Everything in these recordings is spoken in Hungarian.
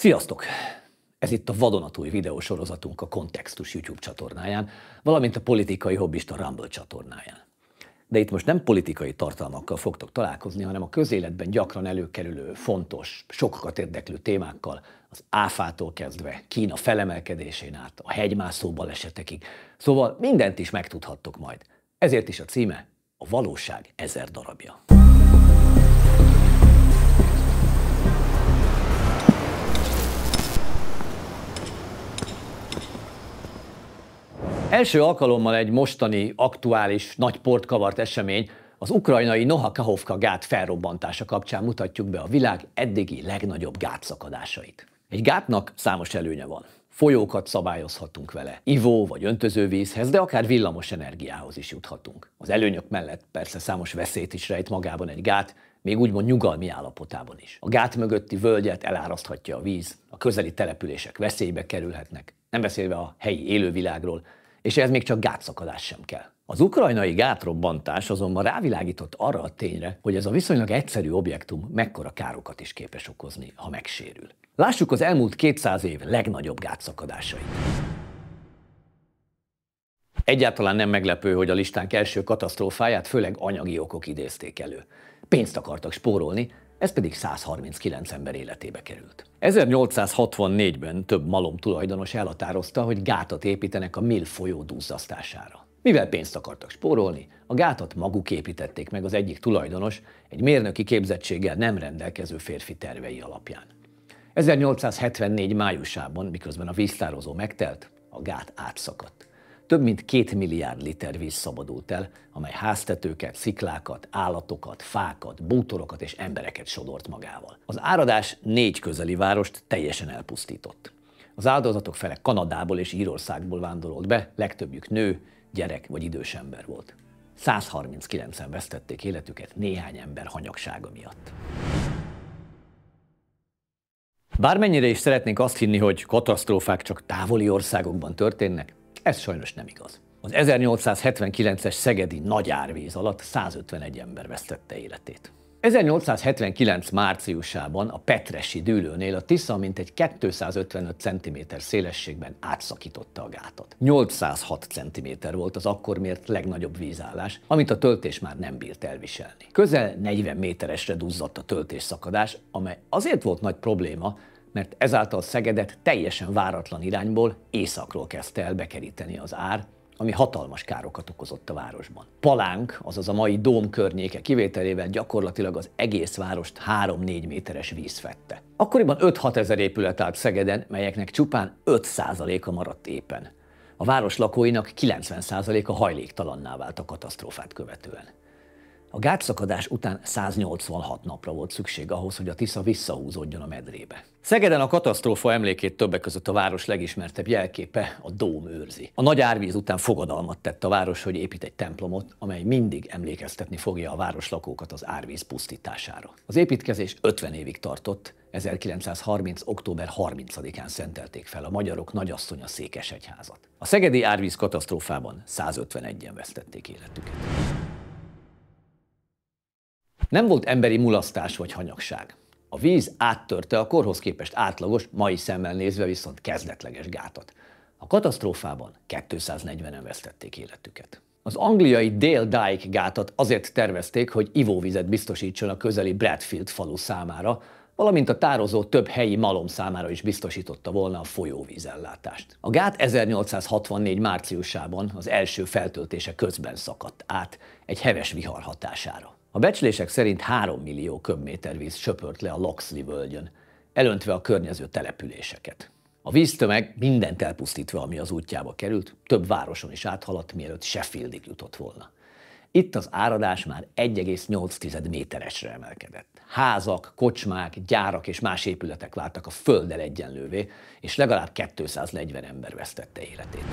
Sziasztok! Ez itt a vadonatúj videósorozatunk a Kontextus YouTube csatornáján, valamint a Politikai Hobbista Rumble csatornáján. De itt most nem politikai tartalmakkal fogtok találkozni, hanem a közéletben gyakran előkerülő, fontos, sokakat érdeklő témákkal, az áfától kezdve, Kína felemelkedésén át, a hegymászó balesetekig. Szóval mindent is megtudhattok majd. Ezért is a címe a valóság ezer darabja. Első alkalommal egy mostani, aktuális, nagy port kavart esemény az ukrajnai Noha Kahovka gát felrobbantása kapcsán mutatjuk be a világ eddigi legnagyobb gátszakadásait. Egy gátnak számos előnye van. Folyókat szabályozhatunk vele, ivó vagy öntözővízhez, de akár villamos energiához is juthatunk. Az előnyök mellett persze számos veszélyt is rejt magában egy gát, még úgymond nyugalmi állapotában is. A gát mögötti völgyet eláraszthatja a víz, a közeli települések veszélybe kerülhetnek, nem beszélve a helyi élővilágról, és ez még csak gátszakadás sem kell. Az ukrajnai gátrobbantás azonban rávilágított arra a tényre, hogy ez a viszonylag egyszerű objektum mekkora károkat is képes okozni, ha megsérül. Lássuk az elmúlt 200 év legnagyobb gátszakadásait. Egyáltalán nem meglepő, hogy a listánk első katasztrófáját főleg anyagi okok idézték elő. Pénzt akartak spórolni, ez pedig 139 ember életébe került. 1864-ben több malom tulajdonos elhatározta, hogy gátat építenek a Mill folyó duzzasztására. Mivel pénzt akartak spórolni, a gátat maguk építették meg az egyik tulajdonos, egy mérnöki képzettséggel nem rendelkező férfi tervei alapján. 1874 májusában, miközben a víztározó megtelt, a gát átszakadt több mint két milliárd liter víz szabadult el, amely háztetőket, sziklákat, állatokat, fákat, bútorokat és embereket sodort magával. Az áradás négy közeli várost teljesen elpusztított. Az áldozatok fele Kanadából és Írországból vándorolt be, legtöbbjük nő, gyerek vagy idős ember volt. 139-en vesztették életüket néhány ember hanyagsága miatt. Bármennyire is szeretnénk azt hinni, hogy katasztrófák csak távoli országokban történnek, ez sajnos nem igaz. Az 1879-es szegedi nagy árvíz alatt 151 ember vesztette életét. 1879 márciusában a Petresi dűlőnél a Tisza mintegy 255 cm szélességben átszakította a gátat. 806 cm volt az akkor mért legnagyobb vízállás, amit a töltés már nem bírt elviselni. Közel 40 méteresre duzzadt a töltésszakadás, amely azért volt nagy probléma, mert ezáltal Szegedet teljesen váratlan irányból északról kezdte el bekeríteni az ár, ami hatalmas károkat okozott a városban. Palánk, azaz a mai dóm környéke kivételével gyakorlatilag az egész várost 3-4 méteres víz fette. Akkoriban 5-6 ezer épület állt Szegeden, melyeknek csupán 5%-a maradt éppen. A város lakóinak 90%-a hajléktalanná vált a katasztrófát követően. A gátszakadás után 186 napra volt szükség ahhoz, hogy a Tisza visszahúzódjon a medrébe. Szegeden a katasztrófa emlékét többek között a város legismertebb jelképe a Dóm őrzi. A nagy árvíz után fogadalmat tett a város, hogy épít egy templomot, amely mindig emlékeztetni fogja a város lakókat az árvíz pusztítására. Az építkezés 50 évig tartott, 1930. október 30-án szentelték fel a magyarok nagyasszonya Székesegyházat. A szegedi árvíz katasztrófában 151-en vesztették életüket. Nem volt emberi mulasztás vagy hanyagság. A víz áttörte a korhoz képest átlagos, mai szemmel nézve viszont kezdetleges gátat. A katasztrófában 240-en vesztették életüket. Az angliai Dale Dyke gátat azért tervezték, hogy ivóvizet biztosítson a közeli Bradfield falu számára, valamint a tározó több helyi malom számára is biztosította volna a folyóvízellátást. A gát 1864 márciusában az első feltöltése közben szakadt át egy heves vihar hatására. A becslések szerint 3 millió köbméter víz söpört le a Loxley völgyön, elöntve a környező településeket. A víztömeg mindent elpusztítva, ami az útjába került, több városon is áthaladt, mielőtt Sheffieldig jutott volna. Itt az áradás már 1,8 méteresre emelkedett. Házak, kocsmák, gyárak és más épületek váltak a földdel egyenlővé, és legalább 240 ember vesztette életét.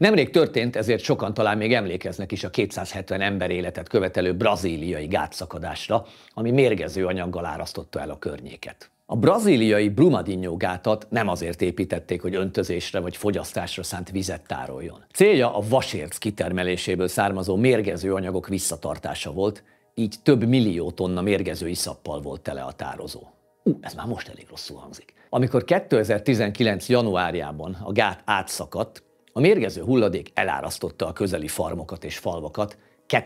Nemrég történt, ezért sokan talán még emlékeznek is a 270 ember életet követelő braziliai gátszakadásra, ami mérgező anyaggal árasztotta el a környéket. A braziliai Brumadinho gátat nem azért építették, hogy öntözésre vagy fogyasztásra szánt vizet tároljon. Célja a vasérc kitermeléséből származó mérgező anyagok visszatartása volt, így több millió tonna mérgező iszappal volt tele a tározó. Ú, ez már most elég rosszul hangzik. Amikor 2019. januárjában a gát átszakadt, a mérgező hulladék elárasztotta a közeli farmokat és falvakat,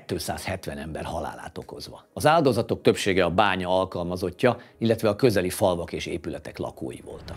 270 ember halálát okozva. Az áldozatok többsége a bánya alkalmazottja, illetve a közeli falvak és épületek lakói voltak.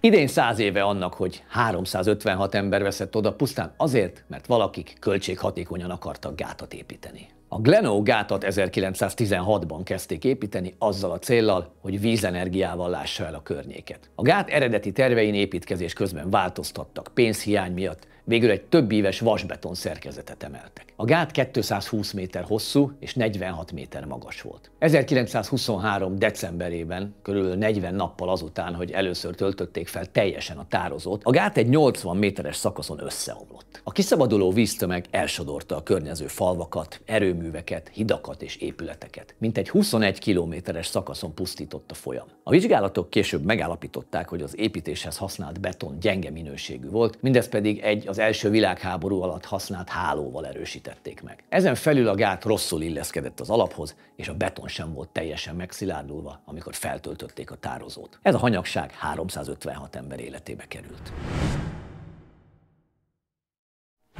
Idén száz éve annak, hogy 356 ember veszett oda pusztán azért, mert valakik költséghatékonyan akartak gátat építeni. A Glenow gátat 1916-ban kezdték építeni azzal a céllal, hogy vízenergiával lássa el a környéket. A gát eredeti tervein építkezés közben változtattak pénzhiány miatt, végül egy több éves vasbeton szerkezetet emeltek. A gát 220 méter hosszú és 46 méter magas volt. 1923. decemberében, körülbelül 40 nappal azután, hogy először töltötték fel teljesen a tározót, a gát egy 80 méteres szakaszon összeomlott. A kiszabaduló víztömeg elsodorta a környező falvakat, erőműveket, hidakat és épületeket. Mintegy 21 kilométeres szakaszon pusztított a folyam. A vizsgálatok később megállapították, hogy az építéshez használt beton gyenge minőségű volt, mindez pedig egy az első világháború alatt használt hálóval erősített építették meg. Ezen felül a gát rosszul illeszkedett az alaphoz, és a beton sem volt teljesen megszilárdulva, amikor feltöltötték a tározót. Ez a hanyagság 356 ember életébe került.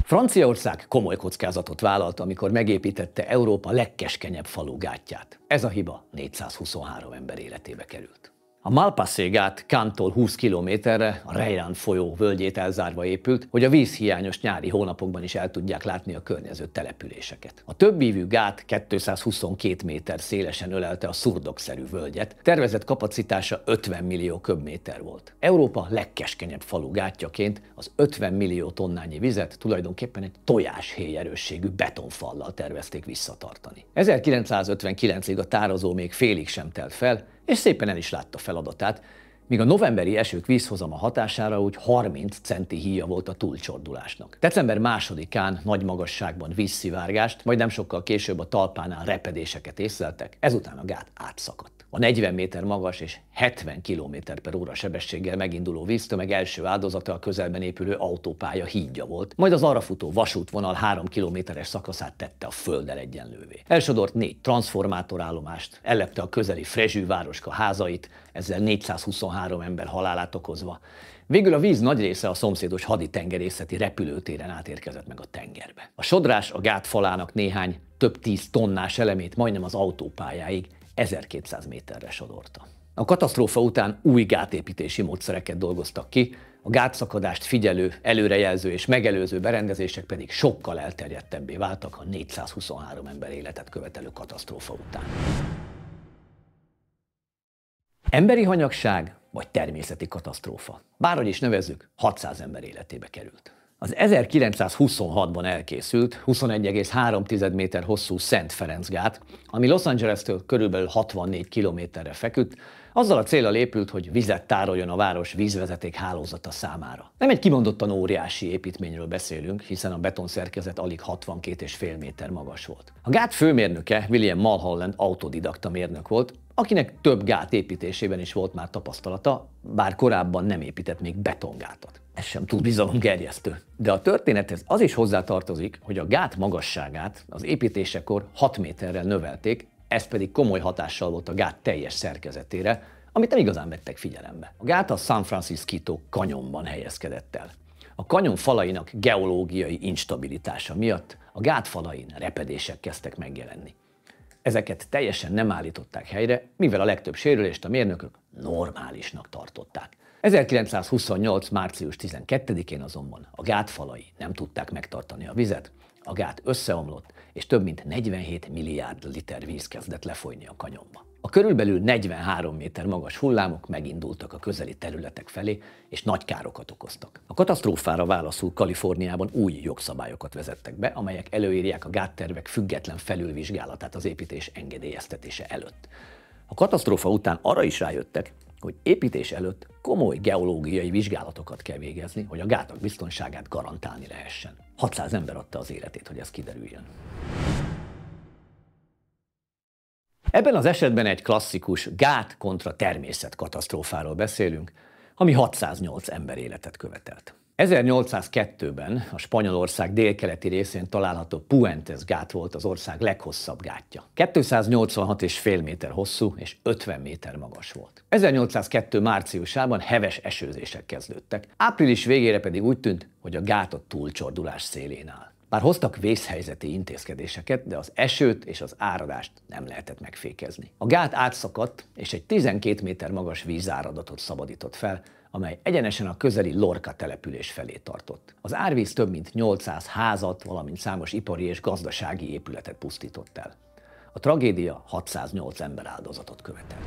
Franciaország komoly kockázatot vállalt, amikor megépítette Európa legkeskenyebb falugátját. Ez a hiba 423 ember életébe került. A Malpassé gát Kántól 20 kilométerre a Rejlán folyó völgyét elzárva épült, hogy a vízhiányos nyári hónapokban is el tudják látni a környező településeket. A többívű gát 222 méter szélesen ölelte a szurdokszerű völgyet, tervezett kapacitása 50 millió köbméter volt. Európa legkeskenyebb falu gátjaként az 50 millió tonnányi vizet tulajdonképpen egy tojáshéj erősségű betonfallal tervezték visszatartani. 1959-ig a tározó még félig sem telt fel, és szépen el is látta feladatát, míg a novemberi esők vízhozama hatására úgy 30 centi híja volt a túlcsordulásnak. December másodikán nagy magasságban vízszivárgást, majd nem sokkal később a talpánál repedéseket észleltek, ezután a gát átszakadt. A 40 méter magas és 70 km per óra sebességgel meginduló víztömeg első áldozata a közelben épülő autópálya hídja volt, majd az arra futó vasútvonal 3 kilométeres szakaszát tette a földdel egyenlővé. Elsodort négy transformátorállomást, ellepte a közeli Frezsű városka házait, ezzel 423 ember halálát okozva. Végül a víz nagy része a szomszédos haditengerészeti repülőtéren átérkezett meg a tengerbe. A sodrás a gát falának néhány több tíz tonnás elemét majdnem az autópályáig 1200 méterre sodorta. A katasztrófa után új gátépítési módszereket dolgoztak ki, a gátszakadást figyelő, előrejelző és megelőző berendezések pedig sokkal elterjedtebbé váltak a 423 ember életet követelő katasztrófa után. Emberi hanyagság vagy természeti katasztrófa. Bárhogy is nevezzük, 600 ember életébe került. Az 1926-ban elkészült 21,3 méter hosszú Szent Ferenc gát, ami Los Angeles-től körülbelül 64 kilométerre feküdt, azzal a célra épült, hogy vizet tároljon a város vízvezeték hálózata számára. Nem egy kimondottan óriási építményről beszélünk, hiszen a betonszerkezet alig 62,5 méter magas volt. A gát főmérnöke William Mulholland autodidakta mérnök volt, akinek több gát építésében is volt már tapasztalata, bár korábban nem épített még betongátat. Ez sem túl bizalomgerjesztő. De a történethez az is hozzátartozik, hogy a gát magasságát az építésekor 6 méterrel növelték, ez pedig komoly hatással volt a gát teljes szerkezetére, amit nem igazán vettek figyelembe. A gát a San Francisco kanyonban helyezkedett el. A kanyon falainak geológiai instabilitása miatt a gát falain repedések kezdtek megjelenni. Ezeket teljesen nem állították helyre, mivel a legtöbb sérülést a mérnökök normálisnak tartották. 1928. március 12-én azonban a gát falai nem tudták megtartani a vizet, a gát összeomlott, és több mint 47 milliárd liter víz kezdett lefolyni a kanyonba. A körülbelül 43 méter magas hullámok megindultak a közeli területek felé, és nagy károkat okoztak. A katasztrófára válaszul Kaliforniában új jogszabályokat vezettek be, amelyek előírják a gáttervek független felülvizsgálatát az építés engedélyeztetése előtt. A katasztrófa után arra is rájöttek, hogy építés előtt komoly geológiai vizsgálatokat kell végezni, hogy a gátak biztonságát garantálni lehessen. 600 ember adta az életét, hogy ez kiderüljön. Ebben az esetben egy klasszikus gát kontra természet katasztrófáról beszélünk, ami 608 ember életet követelt. 1802-ben a Spanyolország délkeleti részén található Puentes gát volt az ország leghosszabb gátja. 286,5 méter hosszú és 50 méter magas volt. 1802 márciusában heves esőzések kezdődtek, április végére pedig úgy tűnt, hogy a gátot túlcsordulás szélén áll. Bár hoztak vészhelyzeti intézkedéseket, de az esőt és az áradást nem lehetett megfékezni. A gát átszakadt, és egy 12 méter magas vízáradatot szabadított fel, amely egyenesen a közeli Lorca település felé tartott. Az árvíz több mint 800 házat, valamint számos ipari és gazdasági épületet pusztított el. A tragédia 608 ember áldozatot követelt.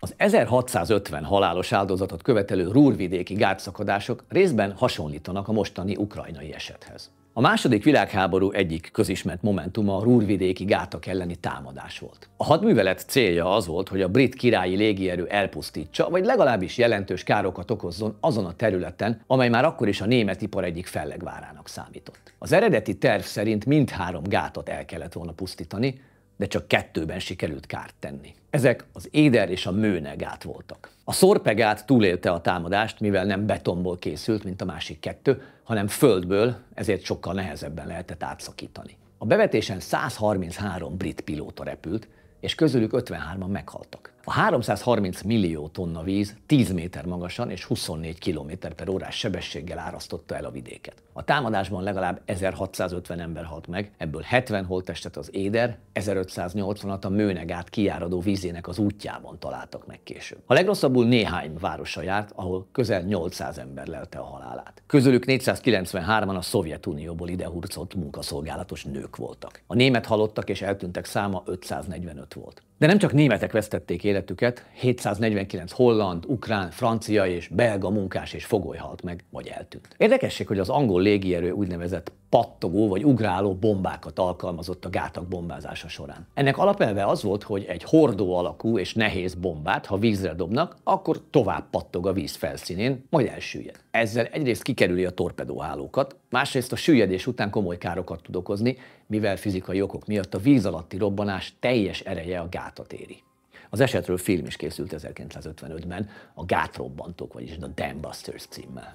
Az 1650 halálos áldozatot követelő rúrvidéki gátszakadások részben hasonlítanak a mostani ukrajnai esethez. A második világháború egyik közismert momentuma a rúrvidéki gátak elleni támadás volt. A hadművelet célja az volt, hogy a brit királyi légierő elpusztítsa, vagy legalábbis jelentős károkat okozzon azon a területen, amely már akkor is a német ipar egyik fellegvárának számított. Az eredeti terv szerint mindhárom gátat el kellett volna pusztítani, de csak kettőben sikerült kárt tenni. Ezek az éder és a mőnegát voltak. A szorpegát túlélte a támadást, mivel nem betonból készült, mint a másik kettő, hanem földből, ezért sokkal nehezebben lehetett átszakítani. A bevetésen 133 brit pilóta repült, és közülük 53-an meghaltak. A 330 millió tonna víz 10 méter magasan és 24 km per órás sebességgel árasztotta el a vidéket. A támadásban legalább 1650 ember halt meg, ebből 70 holttestet az Éder, 1580-at a Mőnegát kiáradó vízének az útjában találtak meg később. A legrosszabbul néhány városa járt, ahol közel 800 ember lelte a halálát. Közülük 493-an a Szovjetunióból idehurcolt munkaszolgálatos nők voltak. A német halottak és eltűntek száma 545 volt. De nem csak németek vesztették életüket, 749 holland, ukrán, francia és belga munkás és fogoly halt meg, vagy eltűnt. Érdekesség, hogy az angol légierő úgynevezett pattogó vagy ugráló bombákat alkalmazott a gátak bombázása során. Ennek alapelve az volt, hogy egy hordó alakú és nehéz bombát, ha vízre dobnak, akkor tovább pattog a víz felszínén, majd elsüllyed ezzel egyrészt kikerüli a torpedóhálókat, másrészt a süllyedés után komoly károkat tud okozni, mivel fizikai okok miatt a víz alatti robbanás teljes ereje a gátat éri. Az esetről film is készült 1955-ben, a Gátrobbantók, vagyis a Dambusters címmel.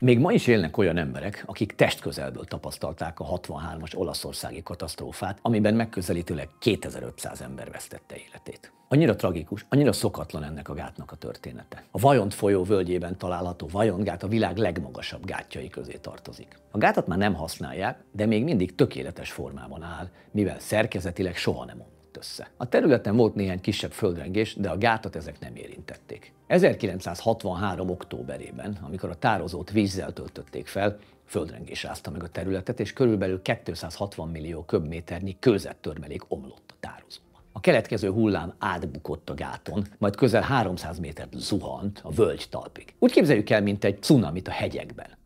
Még ma is élnek olyan emberek, akik testközelből tapasztalták a 63-as olaszországi katasztrófát, amiben megközelítőleg 2500 ember vesztette életét. Annyira tragikus, annyira szokatlan ennek a gátnak a története. A Vajont folyó völgyében található Vajont a világ legmagasabb gátjai közé tartozik. A gátat már nem használják, de még mindig tökéletes formában áll, mivel szerkezetileg soha nem omlik össze. A területen volt néhány kisebb földrengés, de a gátat ezek nem érintették. 1963. októberében, amikor a tározót vízzel töltötték fel, földrengés rázta meg a területet, és körülbelül 260 millió köbméternyi kőzettörmelék omlott a tározó. A keletkező hullám átbukott a gáton, majd közel 300 métert zuhant a völgy talpig. Úgy képzeljük el, mint egy cunamit a hegyekben.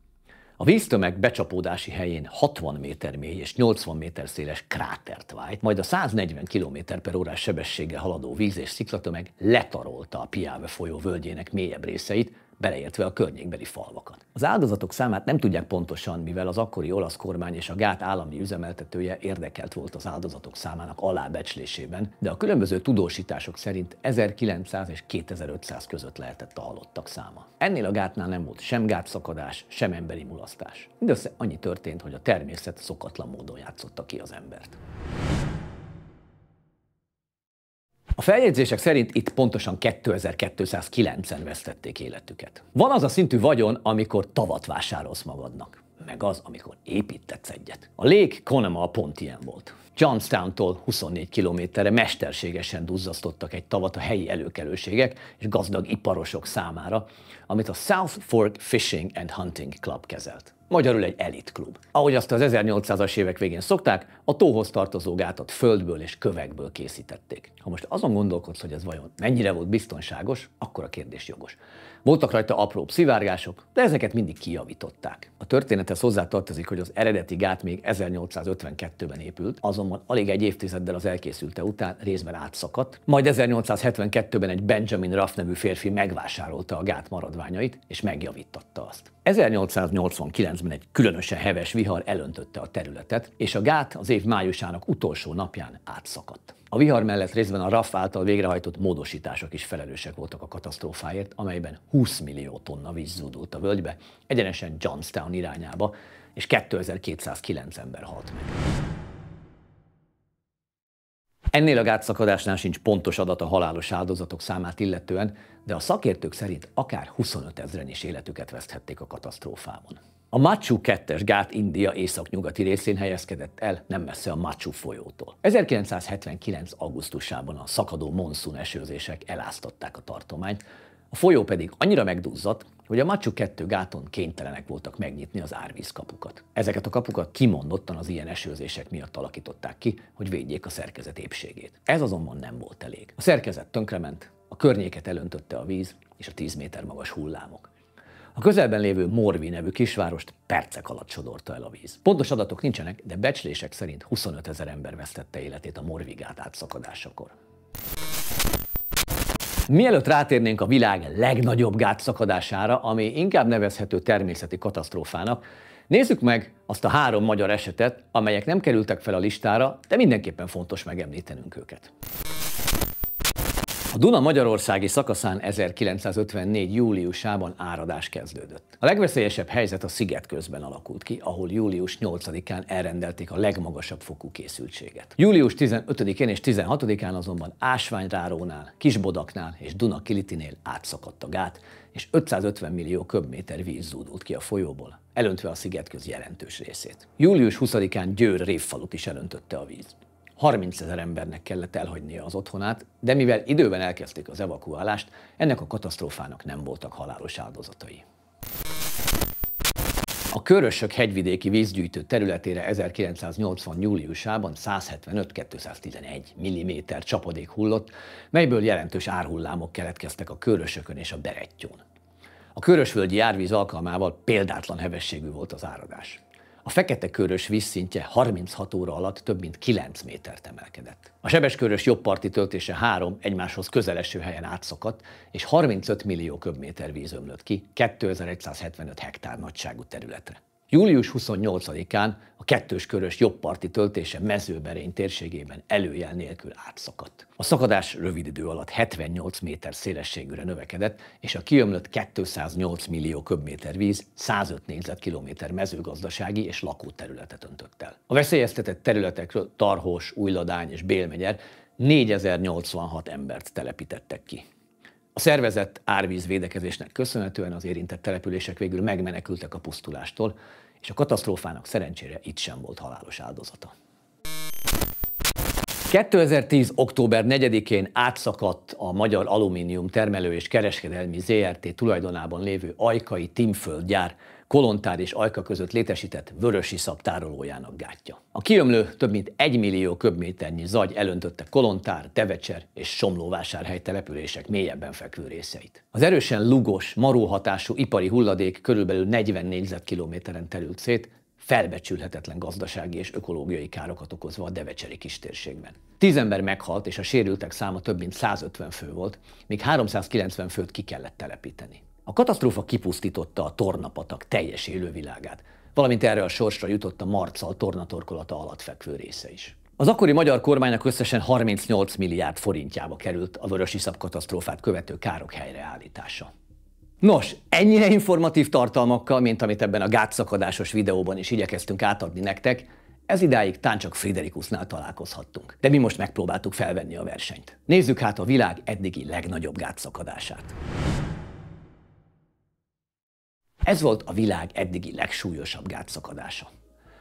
A víztömeg becsapódási helyén 60 méter mély és 80 méter széles krátert vájt, majd a 140 km per órás sebességgel haladó víz és sziklatömeg letarolta a Piave folyó völgyének mélyebb részeit, beleértve a környékbeli falvakat. Az áldozatok számát nem tudják pontosan, mivel az akkori olasz kormány és a gát állami üzemeltetője érdekelt volt az áldozatok számának alábecslésében, de a különböző tudósítások szerint 1900 és 2500 között lehetett a halottak száma. Ennél a gátnál nem volt sem gátszakadás, sem emberi mulasztás. Mindössze annyi történt, hogy a természet szokatlan módon játszotta ki az embert. A feljegyzések szerint itt pontosan 2209-en vesztették életüket. Van az a szintű vagyon, amikor tavat vásárolsz magadnak meg az, amikor építetsz egyet. A lék konema pont ilyen volt. Johnstown-tól 24 kilométerre mesterségesen duzzasztottak egy tavat a helyi előkelőségek és gazdag iparosok számára, amit a South Fork Fishing and Hunting Club kezelt magyarul egy elitklub. Ahogy azt az 1800-as évek végén szokták, a tóhoz tartozó gátat földből és kövekből készítették. Ha most azon gondolkodsz, hogy ez vajon mennyire volt biztonságos, akkor a kérdés jogos. Voltak rajta apróbb szivárgások, de ezeket mindig kijavították. A történethez tartozik, hogy az eredeti gát még 1852-ben épült, azonban alig egy évtizeddel az elkészülte után részben átszakadt, majd 1872-ben egy Benjamin Raff nevű férfi megvásárolta a gát maradványait és megjavította azt. 1889-ben egy különösen heves vihar elöntötte a területet, és a gát az év májusának utolsó napján átszakadt. A vihar mellett részben a RAF által végrehajtott módosítások is felelősek voltak a katasztrófáért, amelyben 20 millió tonna víz zúdult a völgybe, egyenesen Johnstown irányába, és 2209 ember halt meg. Ennél a gátszakadásnál sincs pontos adat a halálos áldozatok számát illetően, de a szakértők szerint akár 25 ezeren is életüket veszthették a katasztrófában. A Machu 2-es gát India északnyugati részén helyezkedett el, nem messze a Machu folyótól. 1979. augusztusában a szakadó monszun esőzések eláztatták a tartományt, a folyó pedig annyira megduzzadt, hogy a Machu 2 gáton kénytelenek voltak megnyitni az árvízkapukat. Ezeket a kapukat kimondottan az ilyen esőzések miatt alakították ki, hogy védjék a szerkezet épségét. Ez azonban nem volt elég. A szerkezet tönkrement, a környéket elöntötte a víz és a 10 méter magas hullámok. A közelben lévő Morvi nevű kisvárost percek alatt sodorta el a víz. Pontos adatok nincsenek, de becslések szerint 25 ezer ember vesztette életét a gát átszakadásakor. Mielőtt rátérnénk a világ legnagyobb gátszakadására, ami inkább nevezhető természeti katasztrófának, nézzük meg azt a három magyar esetet, amelyek nem kerültek fel a listára, de mindenképpen fontos megemlítenünk őket. A Duna magyarországi szakaszán 1954. júliusában áradás kezdődött. A legveszélyesebb helyzet a sziget közben alakult ki, ahol július 8-án elrendelték a legmagasabb fokú készültséget. Július 15-én és 16-án azonban Ásványrárónál, Kisbodaknál és Kilitinél átszakadt a gát, és 550 millió köbméter víz zúdult ki a folyóból, elöntve a köz jelentős részét. Július 20-án Győr révfalut is elöntötte a víz. 30 ezer embernek kellett elhagynia az otthonát, de mivel időben elkezdték az evakuálást, ennek a katasztrófának nem voltak halálos áldozatai. A Körösök hegyvidéki vízgyűjtő területére 1980. júliusában 175-211 mm csapadék hullott, melyből jelentős árhullámok keletkeztek a Körösökön és a Berettyón. A körösvölgyi járvíz alkalmával példátlan hevességű volt az áradás. A fekete körös vízszintje 36 óra alatt több mint 9 métert emelkedett. A sebes körös jobb parti töltése három egymáshoz közeleső helyen átszakadt, és 35 millió köbméter víz ömlött ki 2175 hektár nagyságú területre. Július 28-án a kettős körös jobbparti töltése mezőberény térségében előjel nélkül átszakadt. A szakadás rövid idő alatt 78 méter szélességűre növekedett, és a kiömlött 208 millió köbméter víz 105 négyzetkilométer mezőgazdasági és lakóterületet öntött el. A veszélyeztetett területekről Tarhós, Újladány és Bélmegyer 4086 embert telepítettek ki. A szervezett árvízvédekezésnek köszönhetően az érintett települések végül megmenekültek a pusztulástól, és a katasztrófának szerencsére itt sem volt halálos áldozata. 2010. október 4-én átszakadt a Magyar Alumínium Termelő és Kereskedelmi ZRT tulajdonában lévő Ajkai Timföld gyár, Kolontár és Ajka között létesített vörösi szab tárolójának gátja. A kiömlő több mint egy millió köbméternyi zagy elöntötte Kolontár, Tevecser és Somlóvásárhely települések mélyebben fekvő részeit. Az erősen lugos, maró hatású ipari hulladék körülbelül 40 négyzetkilométeren terült szét, felbecsülhetetlen gazdasági és ökológiai károkat okozva a Devecseri kistérségben. Tíz ember meghalt, és a sérültek száma több mint 150 fő volt, míg 390 főt ki kellett telepíteni. A katasztrófa kipusztította a tornapatak teljes élővilágát, valamint erre a sorsra jutott a marccal tornatorkolata alatt fekvő része is. Az akkori magyar kormánynak összesen 38 milliárd forintjába került a vörös iszap katasztrófát követő károk helyreállítása. Nos, ennyire informatív tartalmakkal, mint amit ebben a gátszakadásos videóban is igyekeztünk átadni nektek, ez idáig csak Friderikusznál találkozhattunk. De mi most megpróbáltuk felvenni a versenyt. Nézzük hát a világ eddigi legnagyobb gátszakadását. Ez volt a világ eddigi legsúlyosabb gátszakadása.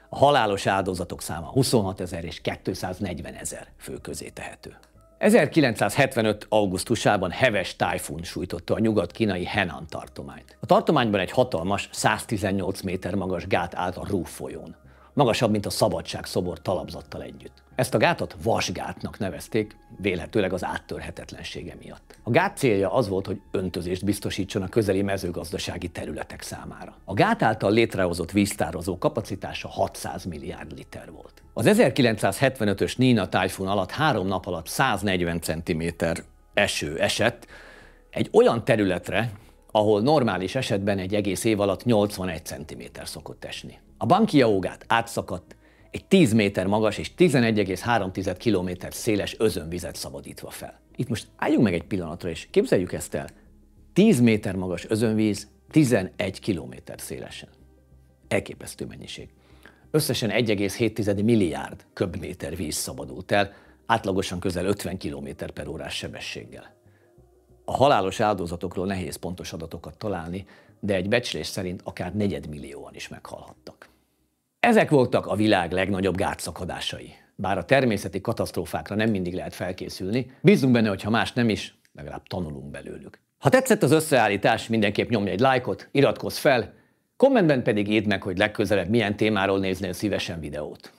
A halálos áldozatok száma 26 ezer és 240 ezer fő közé tehető. 1975. augusztusában heves tájfun sújtotta a nyugat-kínai Henan tartományt. A tartományban egy hatalmas, 118 méter magas gát állt a Rú folyón magasabb, mint a szabadság szobor talapzattal együtt. Ezt a gátat vasgátnak nevezték, vélhetőleg az áttörhetetlensége miatt. A gát célja az volt, hogy öntözést biztosítson a közeli mezőgazdasági területek számára. A gát által létrehozott víztározó kapacitása 600 milliárd liter volt. Az 1975-ös Nina tájfun alatt három nap alatt 140 cm eső esett egy olyan területre, ahol normális esetben egy egész év alatt 81 cm szokott esni. A banki ógát átszakadt, egy 10 méter magas és 11,3 km széles özönvizet szabadítva fel. Itt most álljunk meg egy pillanatra, és képzeljük ezt el. 10 méter magas özönvíz, 11 km szélesen. Elképesztő mennyiség. Összesen 1,7 milliárd köbméter víz szabadult el, átlagosan közel 50 km per órás sebességgel. A halálos áldozatokról nehéz pontos adatokat találni, de egy becslés szerint akár negyedmillióan is meghalhattak. Ezek voltak a világ legnagyobb gátszakadásai. Bár a természeti katasztrófákra nem mindig lehet felkészülni, bízunk benne, hogy ha más nem is, legalább tanulunk belőlük. Ha tetszett az összeállítás, mindenképp nyomj egy lájkot, iratkozz fel, kommentben pedig írd meg, hogy legközelebb milyen témáról néznél szívesen videót.